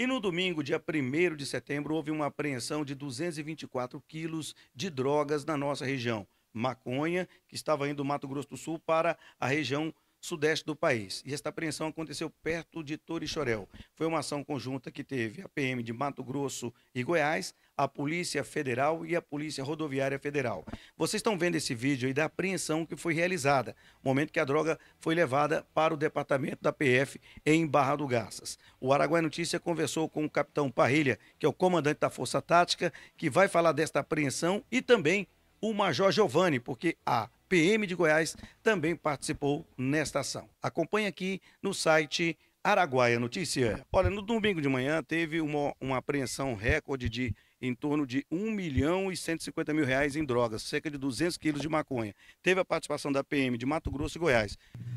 E no domingo, dia 1 de setembro, houve uma apreensão de 224 quilos de drogas na nossa região. Maconha, que estava indo do Mato Grosso do Sul para a região sudeste do país. E esta apreensão aconteceu perto de Torixorel. Foi uma ação conjunta que teve a PM de Mato Grosso e Goiás, a Polícia Federal e a Polícia Rodoviária Federal. Vocês estão vendo esse vídeo aí da apreensão que foi realizada, momento que a droga foi levada para o departamento da PF em Barra do Garças. O Araguaia Notícia conversou com o capitão Parrilha, que é o comandante da Força Tática, que vai falar desta apreensão e também o Major Giovanni, porque a PM de Goiás, também participou nesta ação. Acompanhe aqui no site Araguaia Notícia. Olha, no domingo de manhã teve uma, uma apreensão recorde de em torno de 1 milhão e 150 mil reais em drogas, cerca de 200 quilos de maconha. Teve a participação da PM de Mato Grosso e Goiás.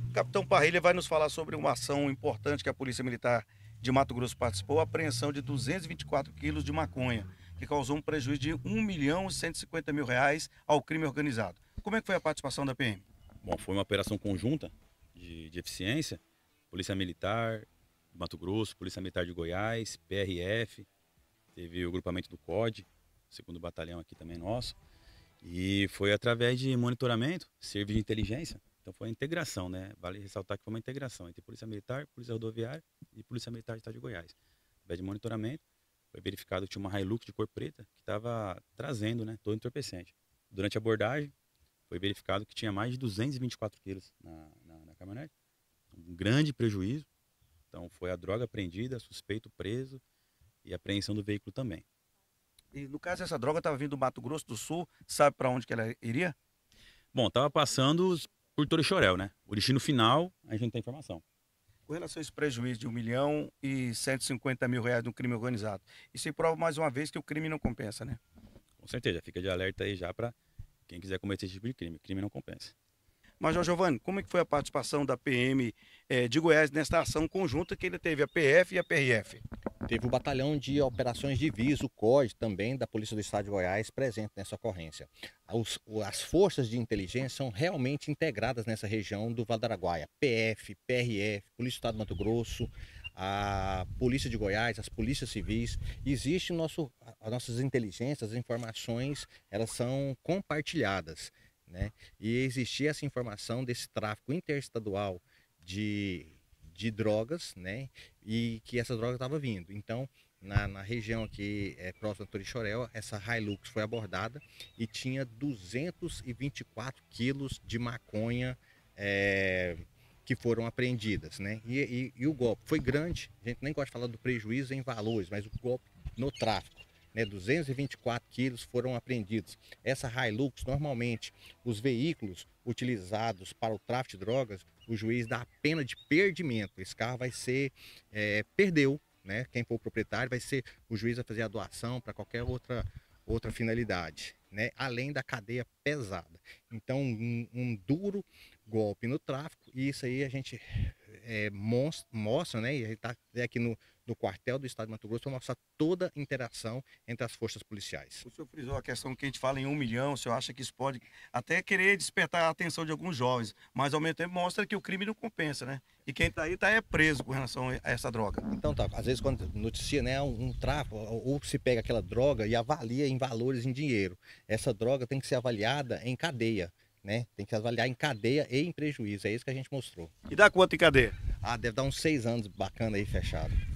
O capitão Parrilha vai nos falar sobre uma ação importante que a Polícia Militar de Mato Grosso participou, a apreensão de 224 quilos de maconha, que causou um prejuízo de 1 milhão e 150 mil reais ao crime organizado. Como é que foi a participação da PM? Bom, foi uma operação conjunta de, de eficiência, Polícia Militar de Mato Grosso, Polícia Militar de Goiás, PRF, teve o grupamento do COD, segundo batalhão aqui também nosso, e foi através de monitoramento, serviço de inteligência, então foi a integração, né? Vale ressaltar que foi uma integração entre Polícia Militar, Polícia Rodoviária e Polícia Militar do Estado de Goiás. Através de monitoramento, foi verificado que tinha uma Hilux de cor preta que estava trazendo, né, todo entorpecente. Durante a abordagem, foi verificado que tinha mais de 224 quilos na, na, na caminhonete. Um grande prejuízo. Então, foi a droga apreendida, suspeito preso e apreensão do veículo também. E no caso, essa droga estava vindo do Mato Grosso do Sul, sabe para onde que ela iria? Bom, estava passando por Torixorel, né? O destino final, a gente não tem informação. Com relação a esse prejuízo de 1 milhão e 150 mil reais no crime organizado, isso é prova mais uma vez que o crime não compensa, né? Com certeza, fica de alerta aí já para quem quiser cometer esse tipo de crime, crime não compensa. Mas João Giovanni, como é que foi a participação da PM eh, de Goiás nesta ação conjunta que ele teve a PF e a PRF? Teve o batalhão de operações de viso, o COD, também da Polícia do Estado de Goiás, presente nessa ocorrência. As, as forças de inteligência são realmente integradas nessa região do Vale do Araguaia. PF, PRF, Polícia do Estado do Mato Grosso, a Polícia de Goiás, as polícias civis, existe nosso, as nossas inteligências, as informações, elas são compartilhadas. Né? E existia essa informação desse tráfico interestadual de, de drogas, né? E que essa droga estava vindo. Então, na, na, região aqui é, próxima a Torichorel, essa Hilux foi abordada e tinha 224 quilos de maconha é, que foram apreendidas, né? E, e, e, o golpe foi grande, a gente nem gosta de falar do prejuízo em valores, mas o golpe no tráfico, né? 224 quilos foram apreendidos. Essa Hilux, normalmente, os veículos utilizados para o tráfico de drogas, o juiz dá a pena de perdimento. Esse carro vai ser, é, perdeu, né? Quem for o proprietário vai ser o juiz a fazer a doação para qualquer outra, outra finalidade. Né, além da cadeia pesada. Então, um, um, duro golpe no tráfico, e isso aí a gente é, mostra, né, e está aqui no, no quartel do Estado de Mato Grosso para mostrar toda a interação entre as forças policiais. O senhor frisou a questão que a gente fala em um milhão, o senhor acha que isso pode até querer despertar a atenção de alguns jovens, mas ao mesmo tempo mostra que o crime não compensa, né? E quem está aí está é preso com relação a essa droga. Então tá, às vezes quando noticia né, um, um tráfico, ou se pega aquela droga e avalia em valores em dinheiro. Essa droga tem que ser avaliada em cadeia né? Tem que avaliar em cadeia e em prejuízo. É isso que a gente mostrou. E dá quanto em cadeia? Ah, deve dar uns seis anos bacana aí fechado.